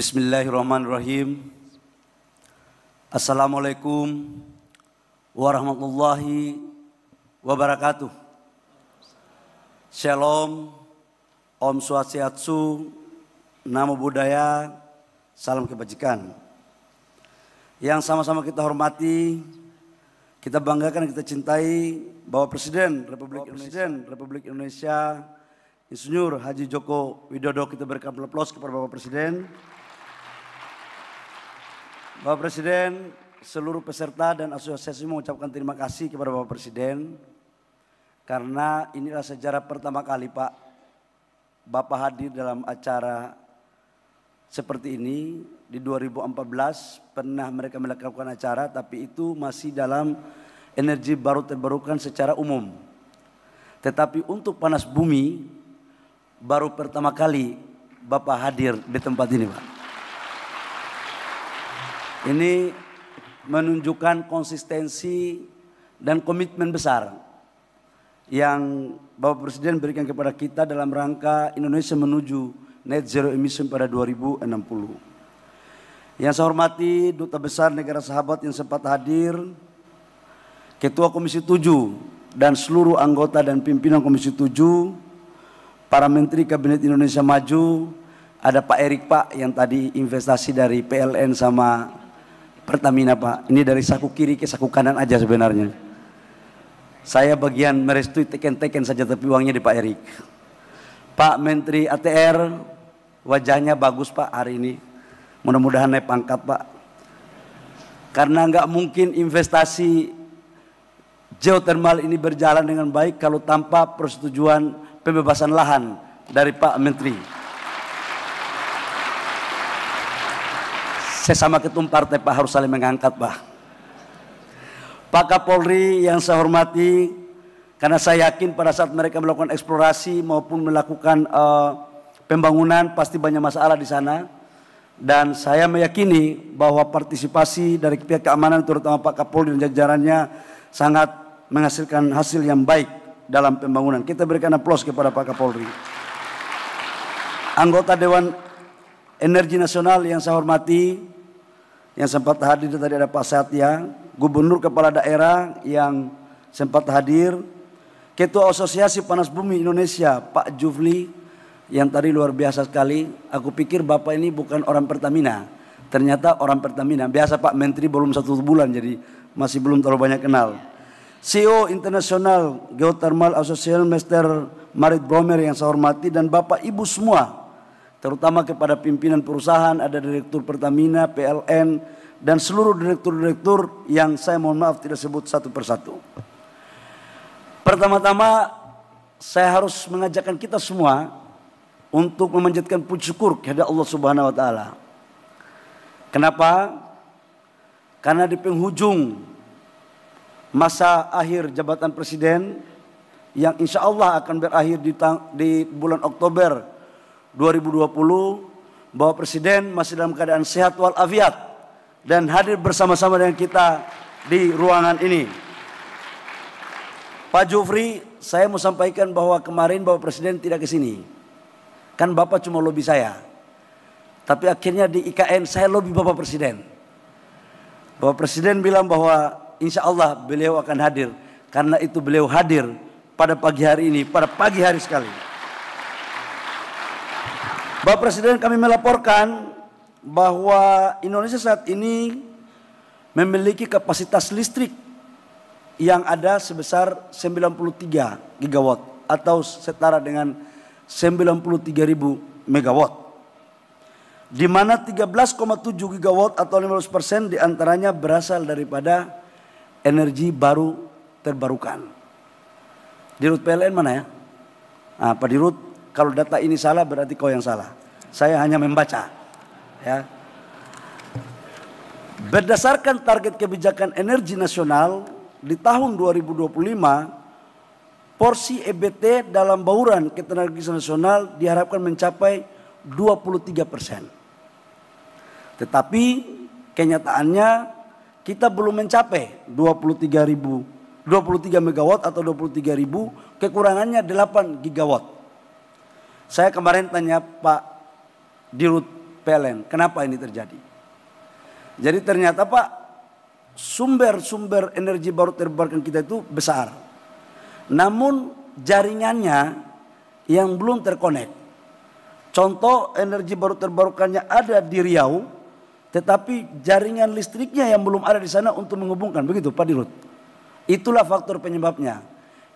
Bismillahirrahmanirrahim. Assalamualaikum warahmatullahi wabarakatuh. Shalom, Om Swastiatsu, Namo Buddhaya, Salam Kebajikan. Yang sama-sama kita hormati, kita banggakan, kita cintai bapak Presiden Republik bahwa Presiden Republik Indonesia Insinyur Haji Joko Widodo kita berikan aplaus kepada Bapak Presiden. Bapak Presiden, seluruh peserta dan asosiasi mengucapkan terima kasih kepada Bapak Presiden karena inilah sejarah pertama kali Pak Bapak hadir dalam acara seperti ini di 2014 pernah mereka melakukan acara tapi itu masih dalam energi baru terbarukan secara umum. Tetapi untuk panas bumi baru pertama kali Bapak hadir di tempat ini Pak. Ini menunjukkan konsistensi dan komitmen besar yang Bapak Presiden berikan kepada kita dalam rangka Indonesia menuju net zero emission pada 2060. Yang saya hormati Duta Besar Negara Sahabat yang sempat hadir, Ketua Komisi 7 dan seluruh anggota dan pimpinan Komisi 7, para Menteri Kabinet Indonesia Maju, ada Pak Erik Pak yang tadi investasi dari PLN sama Pertamina Pak. Ini dari saku kiri ke saku kanan aja sebenarnya. Saya bagian merestui teken-teken saja tapi uangnya di Pak Erik. Pak Menteri ATR wajahnya bagus Pak hari ini. Mudah-mudahan naik pangkat Pak. Karena nggak mungkin investasi geothermal ini berjalan dengan baik kalau tanpa persetujuan pembebasan lahan dari Pak Menteri. Saya sama ketum partai Pak harus saling mengangkat Pak. Pak Kapolri yang saya hormati, karena saya yakin pada saat mereka melakukan eksplorasi maupun melakukan uh, pembangunan pasti banyak masalah di sana. Dan saya meyakini bahwa partisipasi dari pihak keamanan terutama Pak Kapolri dan jajarannya sangat menghasilkan hasil yang baik dalam pembangunan. Kita berikan aplaus kepada Pak Kapolri. Anggota Dewan Energi Nasional yang saya hormati, yang sempat hadir tadi ada Pak Satya, Gubernur Kepala Daerah yang sempat hadir, Ketua Asosiasi Panas Bumi Indonesia Pak Jufli yang tadi luar biasa sekali. Aku pikir Bapak ini bukan orang Pertamina, ternyata orang Pertamina. Biasa Pak Menteri belum satu bulan jadi masih belum terlalu banyak kenal. CEO Internasional Geothermal Association Mr. Marit Bromer yang saya hormati dan Bapak Ibu semua terutama kepada pimpinan perusahaan, ada Direktur Pertamina, PLN, dan seluruh direktur-direktur yang saya mohon maaf tidak sebut satu persatu. Pertama-tama saya harus mengajakkan kita semua untuk memanjatkan puji syukur kepada Allah Subhanahu wa taala. Kenapa? Karena di penghujung masa akhir jabatan presiden yang insya Allah akan berakhir di, di bulan Oktober 2020 bahwa Presiden masih dalam keadaan sehat walafiat dan hadir bersama-sama dengan kita di ruangan ini. Pak Jufri, saya mau sampaikan bahwa kemarin Bapak Presiden tidak ke sini. Kan Bapak cuma lobby saya. Tapi akhirnya di IKN saya lobby Bapak Presiden. Bapak Presiden bilang bahwa insya Allah beliau akan hadir. Karena itu beliau hadir pada pagi hari ini, pada pagi hari sekali. Bapak Presiden kami melaporkan bahwa Indonesia saat ini memiliki kapasitas listrik yang ada sebesar 93 gigawatt atau setara dengan 93 ribu megawatt. Di mana 13,7 gigawatt atau 50 persen diantaranya berasal daripada energi baru terbarukan. Di PLN mana ya? Nah, Pak Dirut kalau data ini salah berarti kau yang salah. Saya hanya membaca. Ya. Berdasarkan target kebijakan energi nasional di tahun 2025 porsi EBT dalam bauran ketenagakerjaan nasional diharapkan mencapai 23 persen. Tetapi kenyataannya kita belum mencapai 23 ribu 23 megawatt atau 23 ribu kekurangannya 8 gigawatt. Saya kemarin tanya Pak Dirut PLN, kenapa ini terjadi? Jadi ternyata Pak, sumber-sumber energi baru terbarukan kita itu besar. Namun jaringannya yang belum terkonek. Contoh energi baru terbarukannya ada di Riau, tetapi jaringan listriknya yang belum ada di sana untuk menghubungkan. Begitu Pak Dirut. Itulah faktor penyebabnya.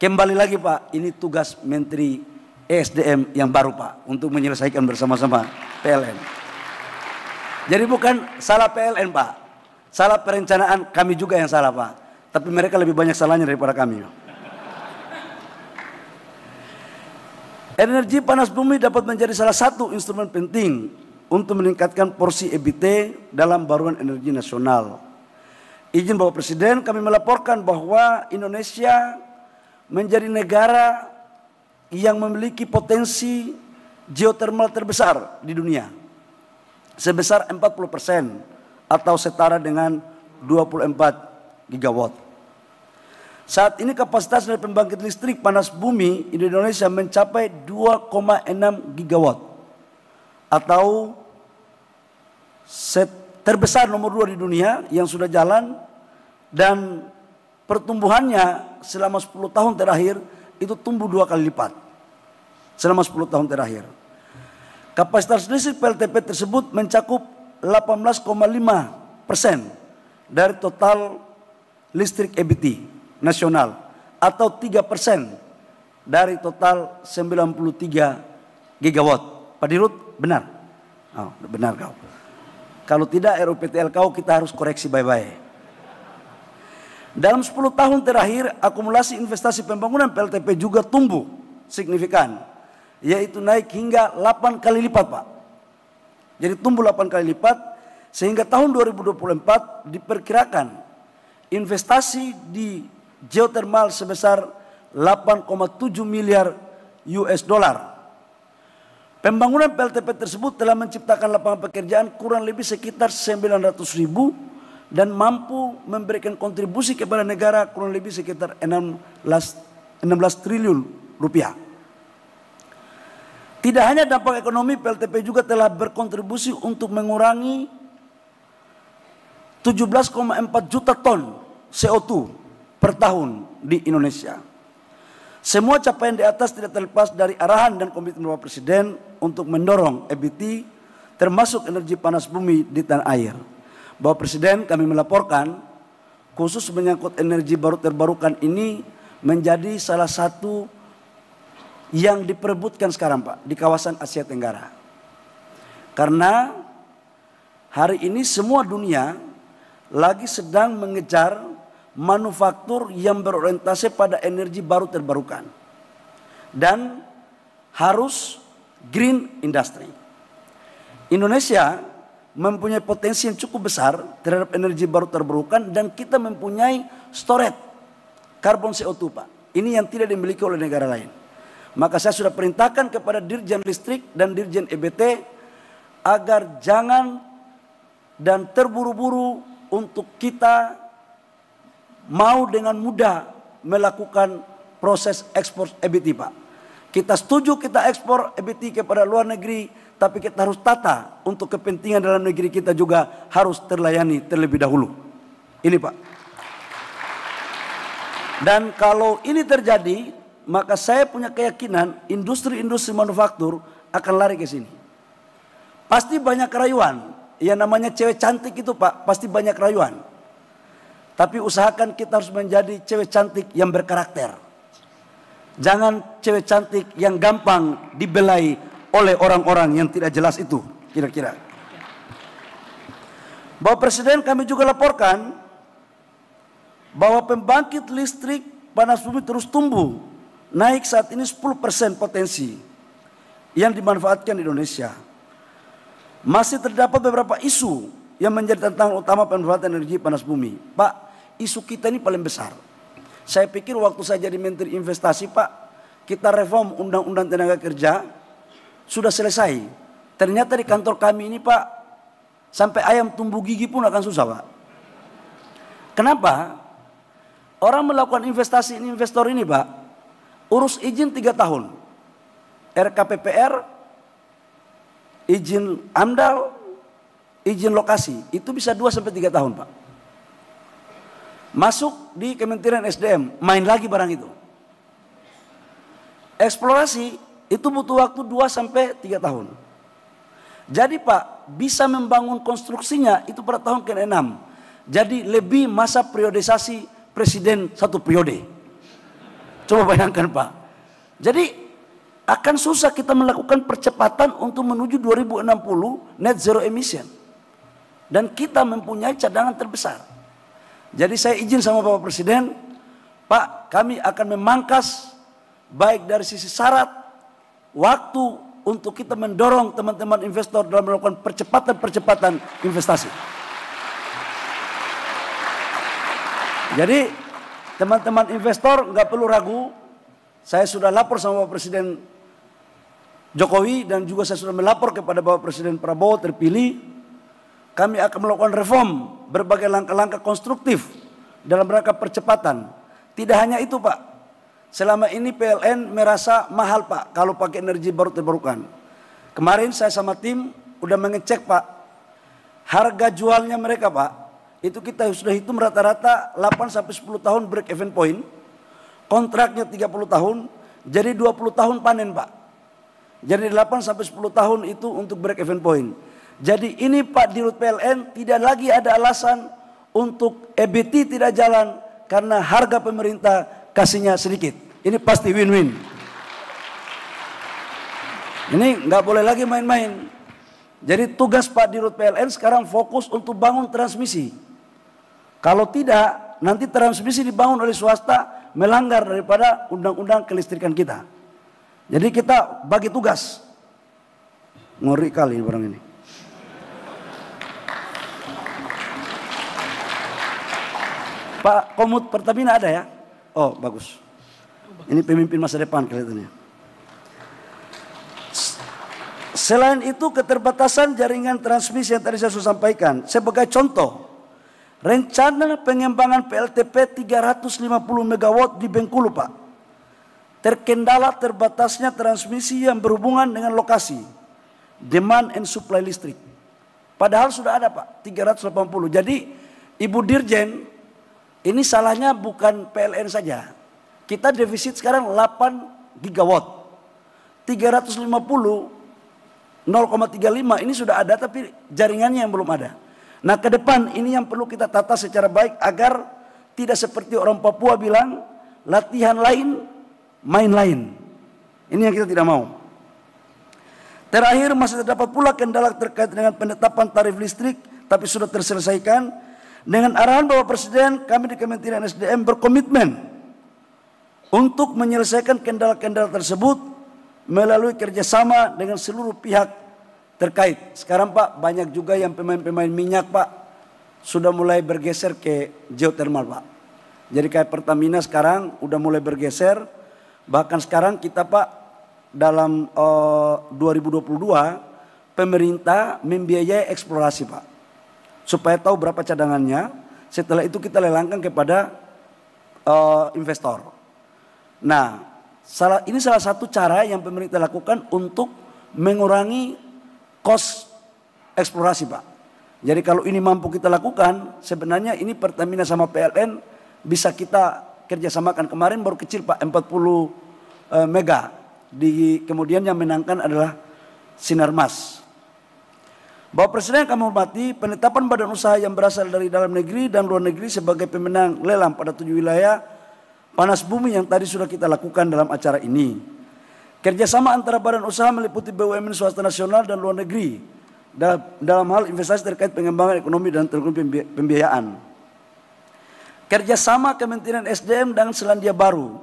Kembali lagi Pak, ini tugas Menteri SDM yang baru Pak untuk menyelesaikan bersama-sama PLN. Jadi bukan salah PLN Pak, salah perencanaan kami juga yang salah Pak. Tapi mereka lebih banyak salahnya daripada kami. Energi panas bumi dapat menjadi salah satu instrumen penting untuk meningkatkan porsi EBT dalam baruan energi nasional. Izin Bapak Presiden, kami melaporkan bahwa Indonesia menjadi negara yang memiliki potensi geotermal terbesar di dunia sebesar 40 persen atau setara dengan 24 gigawatt. Saat ini kapasitas dari pembangkit listrik panas bumi Indonesia mencapai 2,6 gigawatt atau set terbesar nomor dua di dunia yang sudah jalan dan pertumbuhannya selama 10 tahun terakhir itu tumbuh dua kali lipat selama 10 tahun terakhir. Kapasitas listrik PLTP tersebut mencakup 18,5 persen dari total listrik EBT nasional atau 3 persen dari total 93 gigawatt. Pak Dirut, benar? Oh, benar kau. Kalau tidak RUPTL kau kita harus koreksi bye-bye. Dalam 10 tahun terakhir, akumulasi investasi pembangunan PLTP juga tumbuh signifikan, yaitu naik hingga 8 kali lipat, Pak. Jadi tumbuh 8 kali lipat, sehingga tahun 2024 diperkirakan investasi di geotermal sebesar 8,7 miliar US dollar. Pembangunan PLTP tersebut telah menciptakan lapangan pekerjaan kurang lebih sekitar 900 ribu dan mampu memberikan kontribusi kepada negara kurang lebih sekitar 16, 16 triliun rupiah. Tidak hanya dampak ekonomi, PLTP juga telah berkontribusi untuk mengurangi 17,4 juta ton CO2 per tahun di Indonesia. Semua capaian di atas tidak terlepas dari arahan dan komitmen Bapak Presiden untuk mendorong EBT termasuk energi panas bumi di tanah air. Bapak Presiden kami melaporkan khusus menyangkut energi baru terbarukan ini menjadi salah satu yang diperebutkan sekarang Pak di kawasan Asia Tenggara. Karena hari ini semua dunia lagi sedang mengejar manufaktur yang berorientasi pada energi baru terbarukan dan harus green industry. Indonesia mempunyai potensi yang cukup besar terhadap energi baru terbarukan dan kita mempunyai storage karbon CO2 Pak. Ini yang tidak dimiliki oleh negara lain. Maka saya sudah perintahkan kepada Dirjen Listrik dan Dirjen EBT agar jangan dan terburu-buru untuk kita mau dengan mudah melakukan proses ekspor EBT Pak. Kita setuju kita ekspor EBT kepada luar negeri tapi kita harus tata untuk kepentingan dalam negeri kita juga harus terlayani terlebih dahulu. Ini Pak. Dan kalau ini terjadi, maka saya punya keyakinan industri-industri manufaktur akan lari ke sini. Pasti banyak rayuan. Yang namanya cewek cantik itu Pak, pasti banyak rayuan. Tapi usahakan kita harus menjadi cewek cantik yang berkarakter. Jangan cewek cantik yang gampang dibelai oleh orang-orang yang tidak jelas itu kira-kira. bahwa Presiden kami juga laporkan bahwa pembangkit listrik panas bumi terus tumbuh naik saat ini 10% potensi yang dimanfaatkan di Indonesia. Masih terdapat beberapa isu yang menjadi tantangan utama pemanfaatan energi panas bumi. Pak, isu kita ini paling besar. Saya pikir waktu saya jadi Menteri Investasi, Pak, kita reform Undang-Undang Tenaga Kerja, sudah selesai. Ternyata di kantor kami ini Pak, sampai ayam tumbuh gigi pun akan susah Pak. Kenapa? Orang melakukan investasi ini investor ini Pak, urus izin tiga tahun. RKPPR, izin amdal, izin lokasi, itu bisa 2 sampai 3 tahun, Pak. Masuk di Kementerian SDM, main lagi barang itu. Eksplorasi itu butuh waktu 2 sampai 3 tahun. Jadi Pak, bisa membangun konstruksinya itu pada tahun ke-6. Jadi lebih masa periodisasi presiden satu periode. Coba bayangkan Pak. Jadi akan susah kita melakukan percepatan untuk menuju 2060 net zero emission. Dan kita mempunyai cadangan terbesar. Jadi saya izin sama Bapak Presiden, Pak, kami akan memangkas baik dari sisi syarat waktu untuk kita mendorong teman-teman investor dalam melakukan percepatan-percepatan investasi. Jadi teman-teman investor nggak perlu ragu, saya sudah lapor sama Bapak Presiden Jokowi dan juga saya sudah melapor kepada Bapak Presiden Prabowo terpilih, kami akan melakukan reform berbagai langkah-langkah konstruktif dalam rangka percepatan. Tidak hanya itu Pak, Selama ini PLN merasa mahal Pak kalau pakai energi baru terbarukan. Kemarin saya sama tim udah mengecek Pak. Harga jualnya mereka Pak, itu kita sudah hitung rata-rata 8 sampai 10 tahun break even point. Kontraknya 30 tahun, jadi 20 tahun panen Pak. Jadi 8 sampai 10 tahun itu untuk break even point. Jadi ini Pak di Rut PLN tidak lagi ada alasan untuk EBT tidak jalan karena harga pemerintah kasihnya sedikit. Ini pasti win-win. Ini nggak boleh lagi main-main. Jadi tugas Pak Dirut PLN sekarang fokus untuk bangun transmisi. Kalau tidak, nanti transmisi dibangun oleh swasta melanggar daripada undang-undang kelistrikan kita. Jadi kita bagi tugas. Ngeri kali barang ini. Pak Komut Pertamina ada ya? Oh, bagus. Ini pemimpin masa depan kelihatannya. Selain itu keterbatasan jaringan transmisi yang tadi saya sudah sampaikan. Sebagai contoh, rencana pengembangan PLTP 350 MW di Bengkulu Pak. Terkendala terbatasnya transmisi yang berhubungan dengan lokasi, demand and supply listrik. Padahal sudah ada Pak, 380. Jadi Ibu Dirjen ini salahnya bukan PLN saja. Kita defisit sekarang 8 gigawatt. 350 0,35 ini sudah ada tapi jaringannya yang belum ada. Nah ke depan ini yang perlu kita tata secara baik agar tidak seperti orang Papua bilang latihan lain, main lain. Ini yang kita tidak mau. Terakhir masih terdapat pula kendala terkait dengan penetapan tarif listrik tapi sudah terselesaikan dengan arahan Bapak Presiden kami di Kementerian SDM berkomitmen untuk menyelesaikan kendala-kendala tersebut melalui kerjasama dengan seluruh pihak terkait. Sekarang Pak banyak juga yang pemain-pemain minyak Pak sudah mulai bergeser ke geothermal Pak. Jadi kayak Pertamina sekarang udah mulai bergeser. Bahkan sekarang kita Pak dalam eh, uh, 2022 pemerintah membiayai eksplorasi Pak supaya tahu berapa cadangannya. Setelah itu kita lelangkan kepada uh, investor. Nah, salah, ini salah satu cara yang pemerintah lakukan untuk mengurangi kos eksplorasi, Pak. Jadi kalau ini mampu kita lakukan, sebenarnya ini Pertamina sama PLN bisa kita kerjasamakan. Kemarin baru kecil Pak, 40 uh, eh, mega. Di, kemudian yang menangkan adalah Sinarmas bahwa Presiden akan menghormati penetapan badan usaha yang berasal dari dalam negeri dan luar negeri sebagai pemenang lelang pada tujuh wilayah panas bumi yang tadi sudah kita lakukan dalam acara ini. Kerjasama antara badan usaha meliputi BUMN swasta nasional dan luar negeri dalam hal investasi terkait pengembangan ekonomi dan teknologi pembiayaan. Kerjasama Kementerian SDM dan Selandia Baru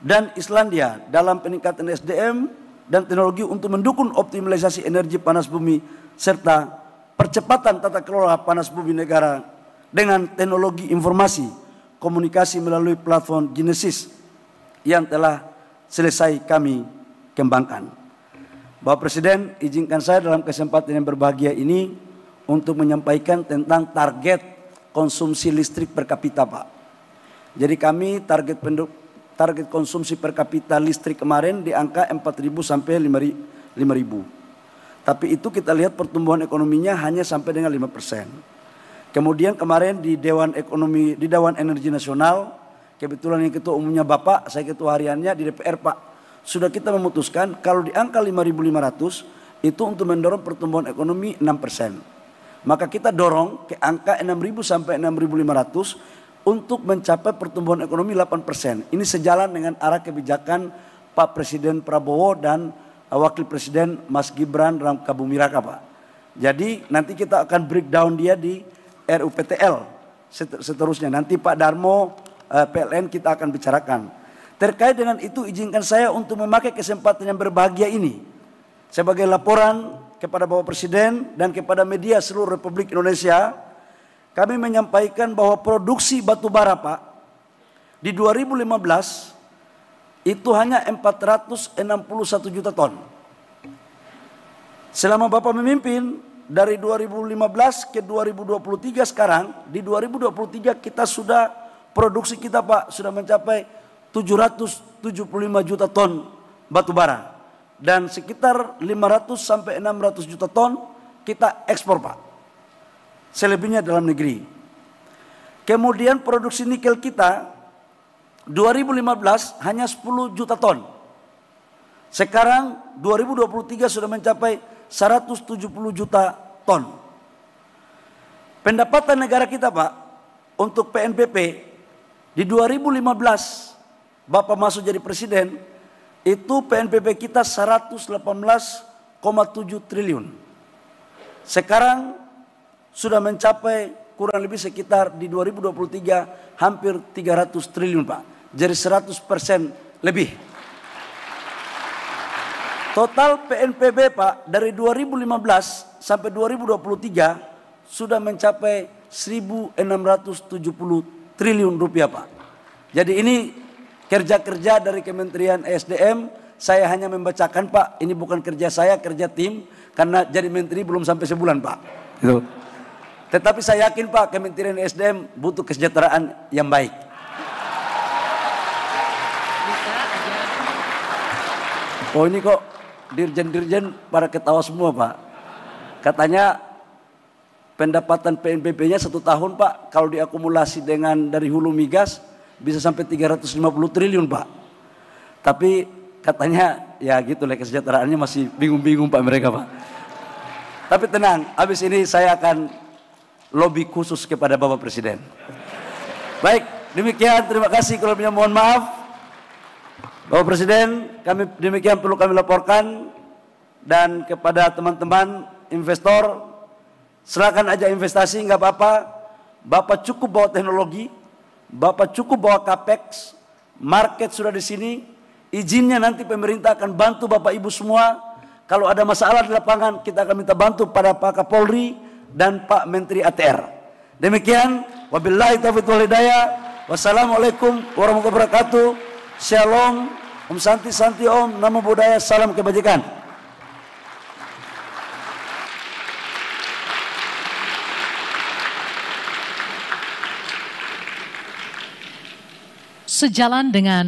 dan Islandia dalam peningkatan SDM dan teknologi untuk mendukung optimalisasi energi panas bumi serta percepatan tata kelola panas bumi negara dengan teknologi informasi komunikasi melalui platform Genesis yang telah selesai kami kembangkan. Bapak Presiden, izinkan saya dalam kesempatan yang berbahagia ini untuk menyampaikan tentang target konsumsi listrik per kapita, Pak. Jadi kami target penduduk target konsumsi per kapita listrik kemarin di angka 4.000 sampai 5.000. Tapi itu kita lihat pertumbuhan ekonominya hanya sampai dengan 5 persen. Kemudian kemarin di Dewan Ekonomi, di Dewan Energi Nasional, kebetulan yang ketua umumnya Bapak, saya ketua hariannya di DPR Pak, sudah kita memutuskan kalau di angka 5.500 itu untuk mendorong pertumbuhan ekonomi 6 persen. Maka kita dorong ke angka 6.000 sampai 6.500 untuk mencapai pertumbuhan ekonomi 8%. Ini sejalan dengan arah kebijakan Pak Presiden Prabowo dan eh, Wakil Presiden Mas Gibran Rangka Bumi Raka, Pak. Jadi nanti kita akan breakdown dia di RUPTL seterusnya. Nanti Pak Darmo eh, PLN kita akan bicarakan. Terkait dengan itu izinkan saya untuk memakai kesempatan yang berbahagia ini sebagai laporan kepada Bapak Presiden dan kepada media seluruh Republik Indonesia kami menyampaikan bahwa produksi batu bara Pak di 2015 itu hanya 461 juta ton. Selama Bapak memimpin dari 2015 ke 2023 sekarang di 2023 kita sudah produksi kita Pak sudah mencapai 775 juta ton batu bara dan sekitar 500 sampai 600 juta ton kita ekspor Pak selebihnya dalam negeri. Kemudian produksi nikel kita 2015 hanya 10 juta ton. Sekarang 2023 sudah mencapai 170 juta ton. Pendapatan negara kita Pak untuk PNPP di 2015 Bapak masuk jadi presiden itu PNPP kita 118,7 triliun. Sekarang sudah mencapai kurang lebih sekitar di 2023 hampir 300 triliun Pak. Jadi 100 persen lebih. Total PNPB Pak dari 2015 sampai 2023 sudah mencapai 1.670 triliun rupiah Pak. Jadi ini kerja-kerja dari Kementerian e SDM saya hanya membacakan Pak, ini bukan kerja saya, kerja tim karena jadi menteri belum sampai sebulan Pak. Tetapi saya yakin Pak, Kementerian SDM butuh kesejahteraan yang baik. Oh ini kok dirjen-dirjen para ketawa semua Pak. Katanya pendapatan PNBP-nya satu tahun Pak, kalau diakumulasi dengan dari hulu migas bisa sampai 350 triliun Pak. Tapi katanya ya gitu lah kesejahteraannya masih bingung-bingung Pak mereka Pak. Tapi tenang, habis ini saya akan lobby khusus kepada Bapak Presiden. Baik, demikian terima kasih kalau punya mohon maaf. Bapak Presiden, kami demikian perlu kami laporkan dan kepada teman-teman investor silakan aja investasi nggak apa-apa. Bapak cukup bawa teknologi, Bapak cukup bawa capex, market sudah di sini, izinnya nanti pemerintah akan bantu Bapak Ibu semua. Kalau ada masalah di lapangan, kita akan minta bantu pada Pak Kapolri, dan Pak Menteri ATR. Demikian wabillahi taufiq wal hidayah. Wassalamualaikum warahmatullahi wabarakatuh. Shalom. Om Santi Santi Om. Namo Buddhaya. Salam kebajikan. sejalan dengan